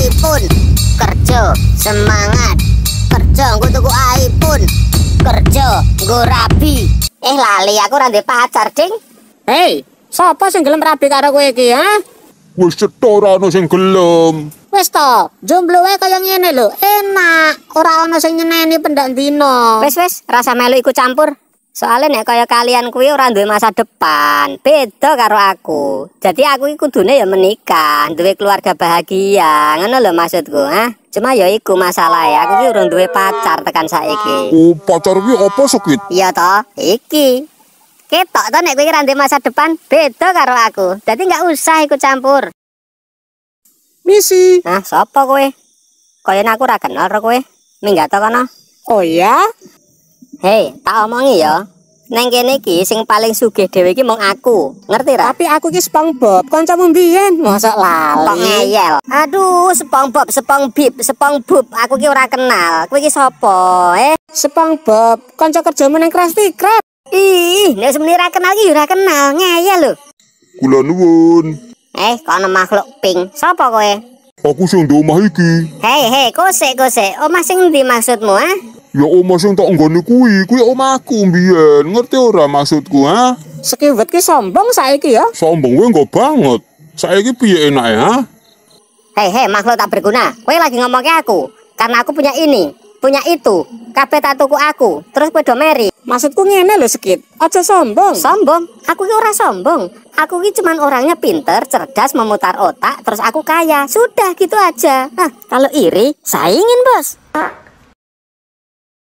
iPhone kerja semangat kerja gue tuku iPhone kerja gua rabi eh lali aku rande pacar ding hei sapa sing gelem rabi karo kowe iki ha wis setor ana sing gelem wis to jomblo wae kaya ngene lho enak ora ana sing nyeneni pendak dina wis wis rasa melu iku campur Soalnya nih kaya kalian kuwi ora duwe masa depan, beda karo aku. Jadi aku iku kudune ya menikah, dua keluarga bahagia, ngono lho maksudku, ha? Cuma ya iku masalah ya, aku ki urung duwe pacar tekan saiki. Oh, pacar kuwi apa sakit Iya toh, iki. Ketok toh nek kowe ora duwe masa depan, beda karo aku. Jadi nggak usah ikut campur. Misi. Nah, sapa kowe? yang aku ora kenal kue kowe. Minggat kono. Oh iya? Hei, tak omongi ya. Neng kene iki sing paling sugih dhewe iki mung aku. Ngerti ra? Tapi aku iki SpongeBob, kancamu mbiyen. Mosok lali. Kok ngeyel. Aduh, SpongeBob, SpongeBob, SpongeBob, aku iki ora kenal. Kowe iki sapa? Eh, SpongeBob, kanca kerjamu nang Krusty Krab. Ih, nek semene ra kenal iki ora kenal. Ngeyel lho. Kula nuwun. Eh, ana makhluk pink. Sapa kowe? Aku sing ndek omah iki. Hei, hei, kosek, kosek. Omah sing ndi maksudmu, ah? Ya oma oh, sing tak nggone kuwi, kuwi ya aku mbiyen. Ngerti ora maksudku, ha? Sekiwet ki sombong saiki ya. Sombong kuwi enggak banget. Saiki piye enak ya? Hei, hei, makhluk tak berguna. Kowe lagi ngomong ke aku. Karena aku punya ini, punya itu. Kabeh tak tuku aku, terus kowe do meri. Maksudku ngene lho, Sekit. Aja sombong. Sombong? Aku ki ora sombong. Aku ki cuman orangnya pinter, cerdas, memutar otak, terus aku kaya. Sudah gitu aja. Nah, kalau iri, saingin, Bos.